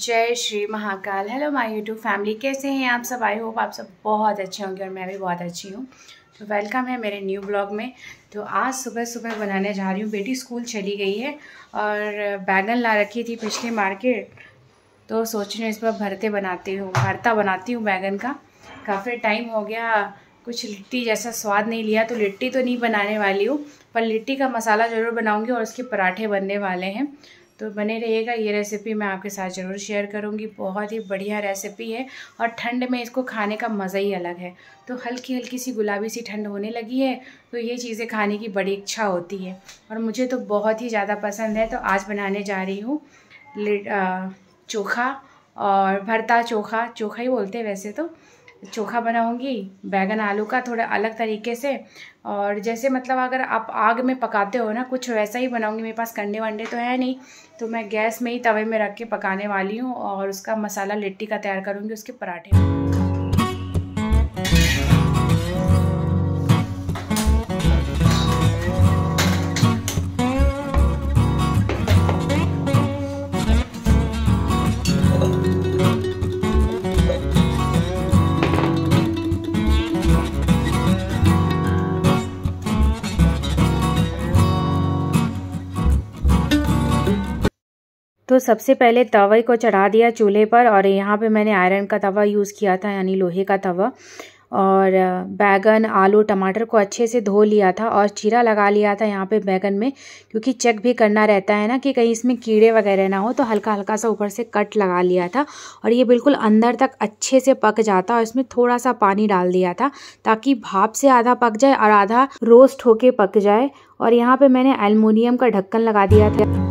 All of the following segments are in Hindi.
जय Shri Mahakal hello my YouTube family कैसे हैं आप सब आई होप आप सब बहुत अच्छे होंगे और मैं भी बहुत अच्छी हूँ तो वेलकम है मेरे न्यू ब्लॉग में तो आज सुबह सुबह बनाने जा रही हूँ बेटी स्कूल चली गई है और बैगन ला रखी थी पिछली मार्केट तो सोच रही हूँ इस पर भरते बनाती हूँ भरता बनाती हूँ बैगन का काफ़ी टाइम हो गया कुछ लिट्टी जैसा स्वाद नहीं लिया तो लिट्टी तो नहीं बनाने वाली हूँ पर लिट्टी का मसाला ज़रूर बनाऊँगी और उसके पराठे बनने वाले हैं तो बने रहिएगा ये रेसिपी मैं आपके साथ ज़रूर शेयर करूँगी बहुत ही बढ़िया रेसिपी है और ठंड में इसको खाने का मज़ा ही अलग है तो हल्की हल्की सी गुलाबी सी ठंड होने लगी है तो ये चीज़ें खाने की बड़ी इच्छा होती है और मुझे तो बहुत ही ज़्यादा पसंद है तो आज बनाने जा रही हूँ चोखा और भरता चोखा चोखा ही बोलते हैं वैसे तो चोखा बनाऊंगी बैगन आलू का थोड़ा अलग तरीके से और जैसे मतलब अगर आप आग में पकाते हो ना कुछ वैसा ही बनाऊंगी मेरे पास कंडे वंडे तो है नहीं तो मैं गैस में ही तवे में रख के पकाने वाली हूँ और उसका मसाला लिट्टी का तैयार करूँगी उसके पराठे तो सबसे पहले तवे को चढ़ा दिया चूल्हे पर और यहाँ पे मैंने आयरन का तवा यूज़ किया था यानी लोहे का तवा और बैगन आलू टमाटर को अच्छे से धो लिया था और चीरा लगा लिया था यहाँ पे बैगन में क्योंकि चेक भी करना रहता है ना कि कहीं इसमें कीड़े वगैरह ना हो तो हल्का हल्का सा ऊपर से कट लगा लिया था और ये बिल्कुल अंदर तक अच्छे से पक जाता और इसमें थोड़ा सा पानी डाल दिया था ताकि भाप से आधा पक जाए और आधा रोस्ट होके पक जाए और यहाँ पर मैंने एलमोनियम का ढक्कन लगा दिया था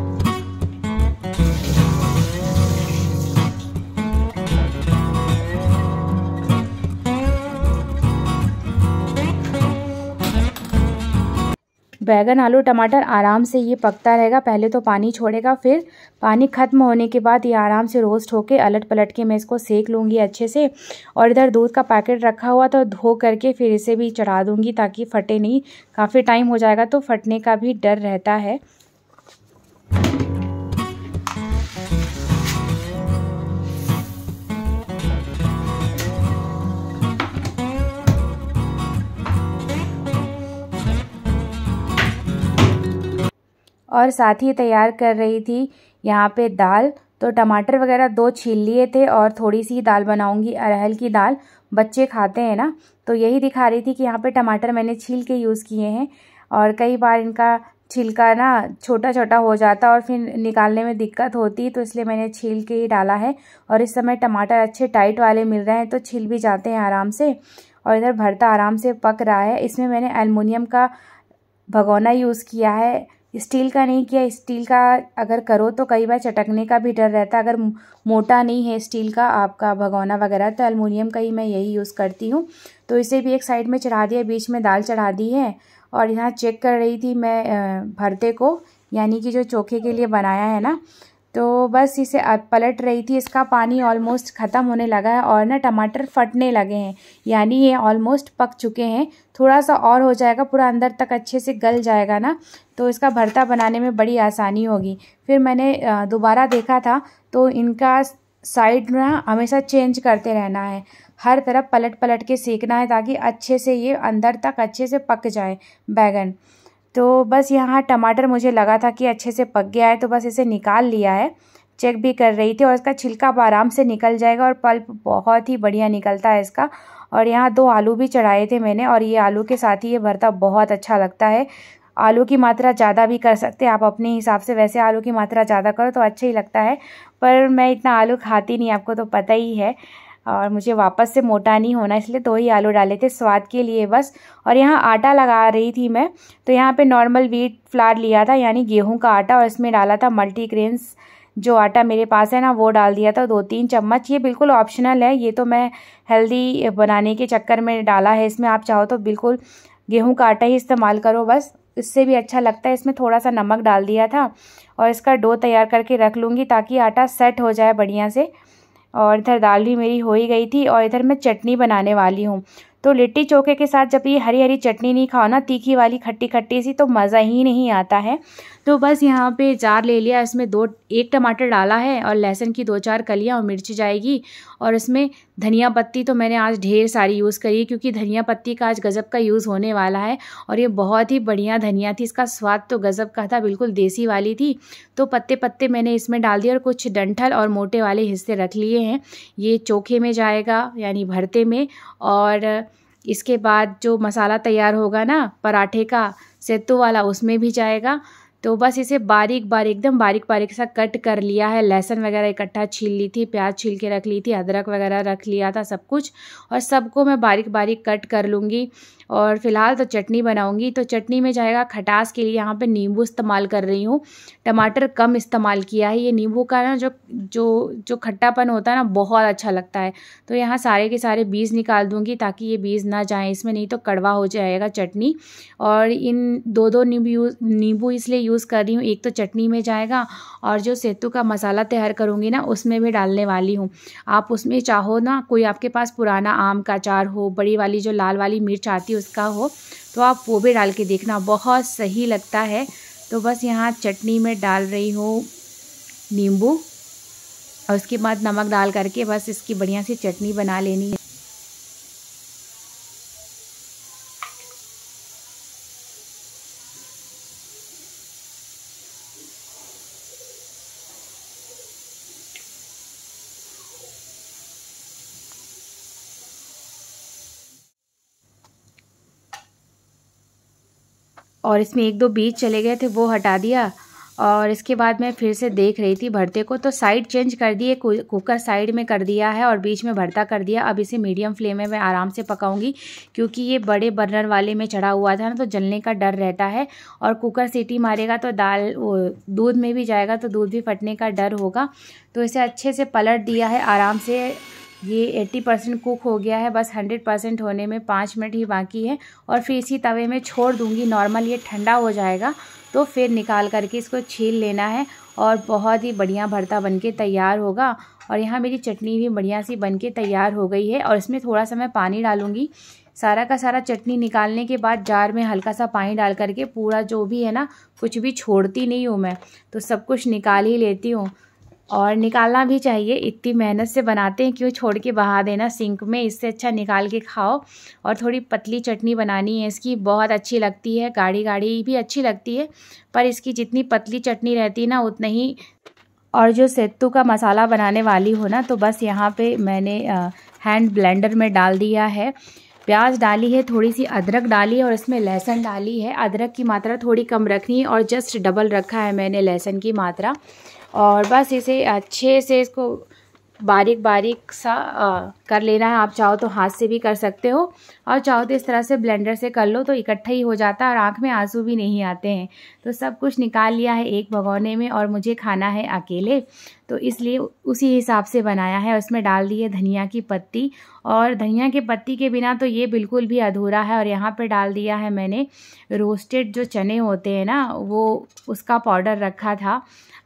बैगन आलू टमाटर आराम से ये पकता रहेगा पहले तो पानी छोड़ेगा फिर पानी ख़त्म होने के बाद ये आराम से रोस्ट होके अलट पलट के मैं इसको सेक लूँगी अच्छे से और इधर दूध का पैकेट रखा हुआ तो धो करके फिर इसे भी चढ़ा दूँगी ताकि फटे नहीं काफ़ी टाइम हो जाएगा तो फटने का भी डर रहता है और साथ ही तैयार कर रही थी यहाँ पे दाल तो टमाटर वगैरह दो छील लिए थे और थोड़ी सी दाल बनाऊंगी अरहल की दाल बच्चे खाते हैं ना तो यही दिखा रही थी कि यहाँ पे टमाटर मैंने छील के यूज़ किए हैं और कई बार इनका छिलका ना छोटा छोटा हो जाता और फिर निकालने में दिक्कत होती तो इसलिए मैंने छील के ही डाला है और इस समय टमाटर अच्छे टाइट वाले मिल रहे हैं तो छिल भी जाते हैं आराम से और इधर भरता आराम से पक रहा है इसमें मैंने एलमिनियम का भगोना यूज़ किया है स्टील का नहीं किया स्टील का अगर करो तो कई बार चटकने का भी डर रहता है अगर मोटा नहीं है स्टील का आपका भगोना वगैरह तो अल्मोनियम का ही मैं यही यूज़ करती हूँ तो इसे भी एक साइड में चढ़ा दिया बीच में दाल चढ़ा दी है और यहाँ चेक कर रही थी मैं भरते को यानी कि जो चोखे के लिए बनाया है ना तो बस इसे पलट रही थी इसका पानी ऑलमोस्ट ख़त्म होने लगा है और ना टमाटर फटने लगे हैं यानी ये ऑलमोस्ट पक चुके हैं थोड़ा सा और हो जाएगा पूरा अंदर तक अच्छे से गल जाएगा ना तो इसका भरता बनाने में बड़ी आसानी होगी फिर मैंने दोबारा देखा था तो इनका साइड ना हमेशा चेंज करते रहना है हर तरफ पलट पलट के सेकना है ताकि अच्छे से ये अंदर तक अच्छे से पक जाए बैगन तो बस यहाँ टमाटर मुझे लगा था कि अच्छे से पक गया है तो बस इसे निकाल लिया है चेक भी कर रही थी और इसका छिलका आराम से निकल जाएगा और पल्प बहुत ही बढ़िया निकलता है इसका और यहाँ दो आलू भी चढ़ाए थे मैंने और ये आलू के साथ ही ये भरता बहुत अच्छा लगता है आलू की मात्रा ज़्यादा भी कर सकते आप अपने हिसाब से वैसे आलू की मात्रा ज़्यादा करो तो अच्छा ही लगता है पर मैं इतना आलू खाती नहीं आपको तो पता ही है और मुझे वापस से मोटा नहीं होना इसलिए दो ही आलू डाले थे स्वाद के लिए बस और यहाँ आटा लगा रही थी मैं तो यहाँ पे नॉर्मल व्हीट फ्लार लिया था यानी गेहूं का आटा और इसमें डाला था मल्टीग्रेन्स जो आटा मेरे पास है ना वो डाल दिया था दो तीन चम्मच ये बिल्कुल ऑप्शनल है ये तो मैं हेल्दी बनाने के चक्कर में डाला है इसमें आप चाहो तो बिल्कुल गेहूँ का आटा ही इस्तेमाल करो बस इससे भी अच्छा लगता है इसमें थोड़ा सा नमक डाल दिया था और इसका डो तैयार करके रख लूँगी ताकि आटा सेट हो जाए बढ़िया से और इधर दाल भी मेरी हो ही गई थी और इधर मैं चटनी बनाने वाली हूँ तो लिट्टी चोखे के साथ जब ये हरी हरी चटनी नहीं खाओ ना तीखी वाली खट्टी खट्टी सी तो मज़ा ही नहीं आता है तो बस यहाँ पे जार ले लिया इसमें दो एक टमाटर डाला है और लहसुन की दो चार कलियाँ और मिर्ची जाएगी और इसमें धनिया पत्ती तो मैंने आज ढेर सारी यूज़ करी क्योंकि धनिया पत्ती का आज गज़ब का यूज़ होने वाला है और ये बहुत ही बढ़िया धनिया थी इसका स्वाद तो गज़ब का था बिल्कुल देसी वाली थी तो पत्ते पत्ते मैंने इसमें डाल दिए और कुछ डंठल और मोटे वाले हिस्से रख लिए हैं ये चोखे में जाएगा यानी भरते में और इसके बाद जो मसाला तैयार होगा ना पराठे का सेतु वाला उसमें भी जाएगा तो बस इसे बारीक बारीक एकदम बारीक बारीक सा कट कर लिया है लहसुन वगैरह इकट्ठा छील ली थी प्याज छील के रख ली थी अदरक वगैरह रख लिया था सब कुछ और सबको मैं बारीक बारीक कट कर लूँगी और फ़िलहाल तो चटनी बनाऊँगी तो चटनी में जाएगा खटास के लिए यहाँ पर नींबू इस्तेमाल कर रही हूँ टमाटर कम इस्तेमाल किया है ये नींबू का ना जो जो जो खट्टापन होता है ना बहुत अच्छा लगता है तो यहाँ सारे के सारे बीज निकाल दूँगी ताकि ये बीज ना जाए इसमें नहीं तो कड़वा हो जाएगा चटनी और इन दो दो नींबू नींबू इसलिए यूज़ कर रही हूँ एक तो चटनी में जाएगा और जो सेतु का मसाला तैयार करूँगी ना उसमें भी डालने वाली हूँ आप उसमें चाहो ना कोई आपके पास पुराना आम का अचार हो बड़ी वाली जो लाल वाली मिर्च आती है उसका हो तो आप वो भी डाल के देखना बहुत सही लगता है तो बस यहाँ चटनी में डाल रही हूँ नींबू और उसके बाद नमक डाल करके बस इसकी बढ़िया सी चटनी बना लेनी है और इसमें एक दो बीज चले गए थे वो हटा दिया और इसके बाद मैं फिर से देख रही थी भरते को तो साइड चेंज कर दिए कुकर साइड में कर दिया है और बीच में भरता कर दिया अब इसे मीडियम फ्लेम में मैं आराम से पकाऊंगी क्योंकि ये बड़े बर्नर वाले में चढ़ा हुआ था ना तो जलने का डर रहता है और कुकर सीटी मारेगा तो दाल दूध में भी जाएगा तो दूध भी फटने का डर होगा तो इसे अच्छे से पलट दिया है आराम से ये एट्टी परसेंट कुक हो गया है बस हंड्रेड परसेंट होने में पाँच मिनट ही बाकी है और फिर इसी तवे में छोड़ दूँगी नॉर्मल ये ठंडा हो जाएगा तो फिर निकाल करके इसको छील लेना है और बहुत ही बढ़िया भरता बनके तैयार होगा और यहाँ मेरी चटनी भी बढ़िया सी बनके तैयार हो गई है और इसमें थोड़ा सा मैं पानी डालूँगी सारा का सारा चटनी निकालने के बाद जार में हल्का सा पानी डाल करके पूरा जो भी है ना कुछ भी छोड़ती नहीं हूँ मैं तो सब कुछ निकाल ही लेती हूँ और निकालना भी चाहिए इतनी मेहनत से बनाते हैं क्यों छोड़ के बहा देना सिंक में इससे अच्छा निकाल के खाओ और थोड़ी पतली चटनी बनानी है इसकी बहुत अच्छी लगती है गाढ़ी गाढ़ी भी अच्छी लगती है पर इसकी जितनी पतली चटनी रहती है ना उतना ही और जो सेत्तू का मसाला बनाने वाली हो ना तो बस यहाँ पर मैंने हैंड ब्लेंडर में डाल दिया है प्याज डाली है थोड़ी सी अदरक डाली है और इसमें लहसुन डाली है अदरक की मात्रा थोड़ी कम रखनी है और जस्ट डबल रखा है मैंने लहसुन की मात्रा और बस इसे अच्छे से इसको बारीक बारीक सा आ, कर लेना है आप चाहो तो हाथ से भी कर सकते हो और चाहो तो इस तरह से ब्लेंडर से कर लो तो इकट्ठा ही हो जाता है और आँख में आंसू भी नहीं आते हैं तो सब कुछ निकाल लिया है एक भगोने में और मुझे खाना है अकेले तो इसलिए उसी हिसाब से बनाया है उसमें डाल दी है धनिया की पत्ती और धनिया के पत्ती के बिना तो ये बिल्कुल भी अधूरा है और यहाँ पे डाल दिया है मैंने रोस्टेड जो चने होते हैं ना वो उसका पाउडर रखा था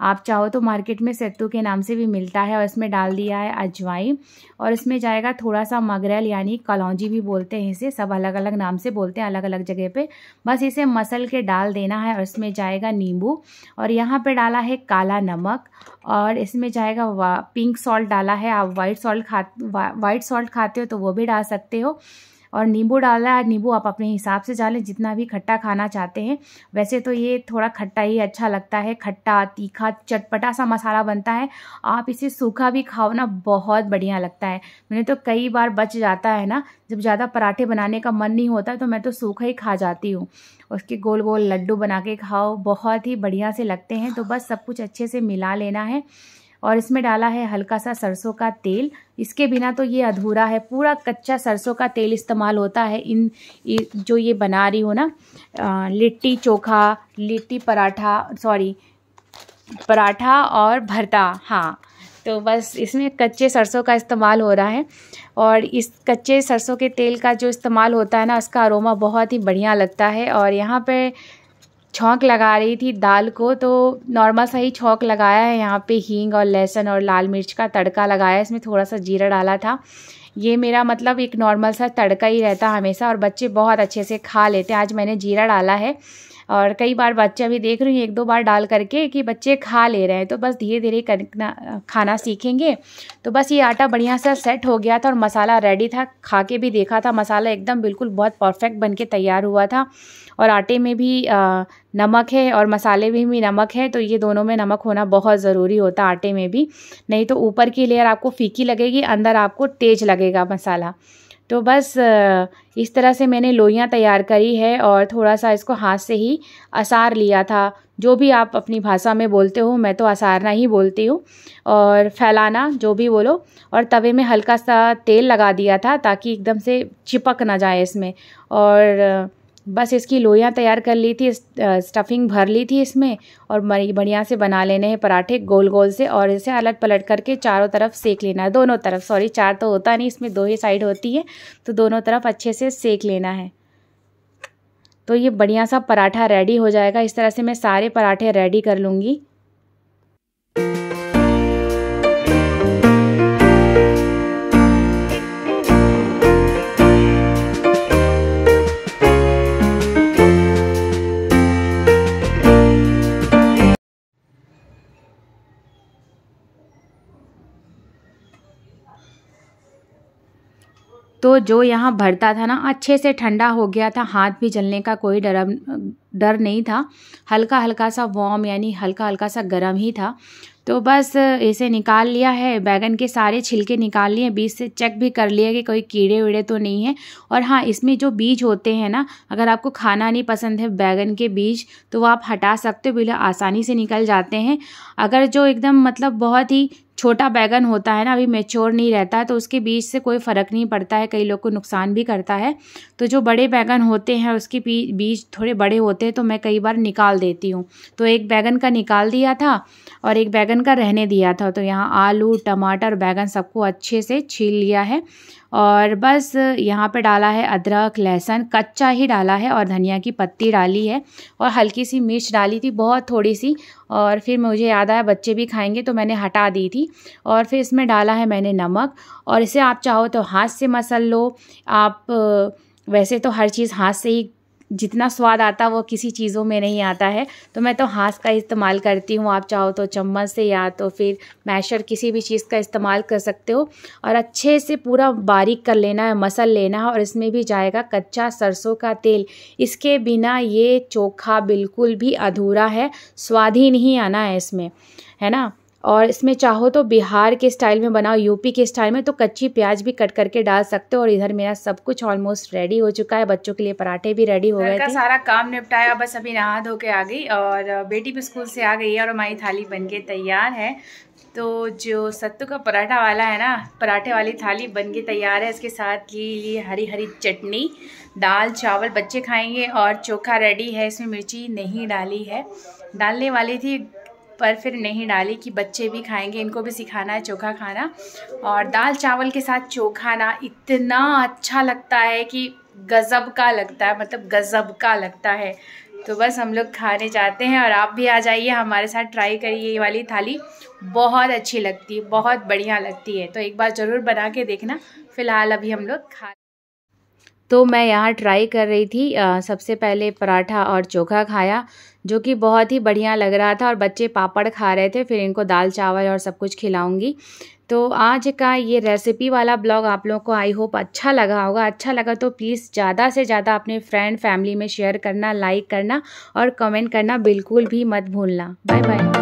आप चाहो तो मार्केट में सत्तू के नाम से भी मिलता है और इसमें डाल दिया है अजवाइन और इसमें जाएगा थोड़ा सा मगरल यानी कलौजी भी बोलते हैं से सब अलग अलग नाम से बोलते हैं अलग अलग जगह पे बस इसे मसल के डाल देना है और इसमें जाएगा नींबू और यहाँ पे डाला है काला नमक और इसमें जाएगा पिंक सॉल्ट डाला है आप वाइट सॉल्ट खा वाइट सॉल्ट खाते हो तो वो भी डाल सकते हो और नींबू डालना है नींबू आप अपने हिसाब से डालें जितना भी खट्टा खाना चाहते हैं वैसे तो ये थोड़ा खट्टा ही अच्छा लगता है खट्टा तीखा चटपटा सा मसाला बनता है आप इसे सूखा भी खाओ ना बहुत बढ़िया लगता है मैंने तो कई बार बच जाता है ना जब ज़्यादा पराठे बनाने का मन नहीं होता तो मैं तो सूखा ही खा जाती हूँ उसके गोल गोल लड्डू बना के खाओ बहुत ही बढ़िया से लगते हैं तो बस सब कुछ अच्छे से मिला लेना है और इसमें डाला है हल्का सा सरसों का तेल इसके बिना तो ये अधूरा है पूरा कच्चा सरसों का तेल इस्तेमाल होता है इन जो ये बना रही हो ना लिट्टी चोखा लिट्टी पराठा सॉरी पराठा और भरता हाँ तो बस इसमें कच्चे सरसों का इस्तेमाल हो रहा है और इस कच्चे सरसों के तेल का जो इस्तेमाल होता है ना उसका अरोमा बहुत ही बढ़िया लगता है और यहाँ पे छौंक लगा रही थी दाल को तो नॉर्मल सा ही छौंक लगाया है यहाँ पे हींग और लहसुन और लाल मिर्च का तड़का लगाया इसमें थोड़ा सा जीरा डाला था ये मेरा मतलब एक नॉर्मल सा तड़का ही रहता हमेशा और बच्चे बहुत अच्छे से खा लेते हैं आज मैंने जीरा डाला है और कई बार बच्चे भी देख रही हूँ एक दो बार डाल करके कि बच्चे खा ले रहे हैं तो बस धीरे धीरे करना खाना सीखेंगे तो बस ये आटा बढ़िया सा सेट हो गया था और मसाला रेडी था खा के भी देखा था मसाला एकदम बिल्कुल बहुत परफेक्ट बन के तैयार हुआ था और आटे में भी आ, नमक है और मसाले में भी नमक है तो ये दोनों में नमक होना बहुत ज़रूरी होता आटे में भी नहीं तो ऊपर की लेयर आपको फीकी लगेगी अंदर आपको तेज लगेगा मसाला तो बस इस तरह से मैंने लोइयाँ तैयार करी है और थोड़ा सा इसको हाथ से ही असार लिया था जो भी आप अपनी भाषा में बोलते हो मैं तो असारना ही बोलती हूँ और फैलाना जो भी बोलो और तवे में हल्का सा तेल लगा दिया था ताकि एकदम से चिपक ना जाए इसमें और बस इसकी लोइयाँ तैयार कर ली थी स्टफिंग भर ली थी इसमें और बढ़िया से बना लेने हैं पराठे गोल गोल से और इसे अलट पलट करके चारों तरफ सेक लेना है दोनों तरफ सॉरी चार तो होता नहीं इसमें दो ही साइड होती है तो दोनों तरफ अच्छे से सेक लेना है तो ये बढ़िया सा पराठा रेडी हो जाएगा इस तरह से मैं सारे पराठे रेडी कर लूँगी तो जो यहाँ भरता था ना अच्छे से ठंडा हो गया था हाथ भी जलने का कोई डर डर नहीं था हल्का हल्का सा वॉम यानी हल्का हल्का सा गर्म ही था तो बस इसे निकाल लिया है बैगन के सारे छिलके निकाल लिए बीज से चेक भी कर लिया कि कोई कीड़े वीड़े तो नहीं है और हाँ इसमें जो बीज होते हैं ना अगर आपको खाना नहीं पसंद है बैगन के बीज तो वो आप हटा सकते हो बिल्कुल आसानी से निकल जाते हैं अगर जो एकदम मतलब बहुत ही छोटा बैगन होता है ना अभी मेच्योर नहीं रहता है तो उसके बीज से कोई फ़र्क नहीं पड़ता है कई लोग को नुकसान भी करता है तो जो बड़े बैगन होते हैं उसके बीज थोड़े बड़े होते हैं तो मैं कई बार निकाल देती हूँ तो एक बैगन का निकाल दिया था और एक बैगन का रहने दिया था तो यहाँ आलू टमाटर बैगन सबको अच्छे से छील लिया है और बस यहाँ पे डाला है अदरक लहसुन कच्चा ही डाला है और धनिया की पत्ती डाली है और हल्की सी मिर्च डाली थी बहुत थोड़ी सी और फिर मुझे याद आया बच्चे भी खाएंगे तो मैंने हटा दी थी और फिर इसमें डाला है मैंने नमक और इसे आप चाहो तो हाथ से मसल लो आप वैसे तो हर चीज़ हाथ से ही जितना स्वाद आता वो किसी चीज़ों में नहीं आता है तो मैं तो हाथ का इस्तेमाल करती हूँ आप चाहो तो चम्मच से या तो फिर मैशर किसी भी चीज़ का इस्तेमाल कर सकते हो और अच्छे से पूरा बारीक कर लेना है मसल लेना है और इसमें भी जाएगा कच्चा सरसों का तेल इसके बिना ये चोखा बिल्कुल भी अधूरा है स्वाद ही नहीं आना है इसमें है ना और इसमें चाहो तो बिहार के स्टाइल में बनाओ यूपी के स्टाइल में तो कच्ची प्याज भी कट करके डाल सकते हो और इधर मेरा सब कुछ ऑलमोस्ट रेडी हो चुका है बच्चों के लिए पराठे भी रेडी हो गए सारा काम निपटाया बस अभी नहा धो के आ गई और बेटी भी स्कूल से आ गई है और हमारी थाली बन के तैयार है तो जो सत्तू का पराठा वाला है ना पराठे वाली थाली बन के तैयार है इसके साथ की ये हरी हरी चटनी दाल चावल बच्चे खाएंगे और चोखा रेडी है इसमें मिर्ची नहीं डाली है डालने वाली थी पर फिर नहीं डाली कि बच्चे भी खाएंगे इनको भी सिखाना है चोखा खाना और दाल चावल के साथ चोखा ना इतना अच्छा लगता है कि गज़ब का लगता है मतलब गज़ब का लगता है तो बस हम लोग खाने जाते हैं और आप भी आ जाइए हमारे साथ ट्राई करिए ये वाली थाली बहुत अच्छी लगती है बहुत बढ़िया लगती है तो एक बार ज़रूर बना के देखना फ़िलहाल अभी हम लोग खा तो मैं यहाँ ट्राई कर रही थी सबसे पहले पराठा और चोखा खाया जो कि बहुत ही बढ़िया लग रहा था और बच्चे पापड़ खा रहे थे फिर इनको दाल चावल और सब कुछ खिलाऊंगी तो आज का ये रेसिपी वाला ब्लॉग आप लोगों को आई होप अच्छा लगा होगा अच्छा लगा तो प्लीज़ ज़्यादा से ज़्यादा अपने फ्रेंड फैमिली में शेयर करना लाइक करना और कमेंट करना बिल्कुल भी मत भूलना बाय बाय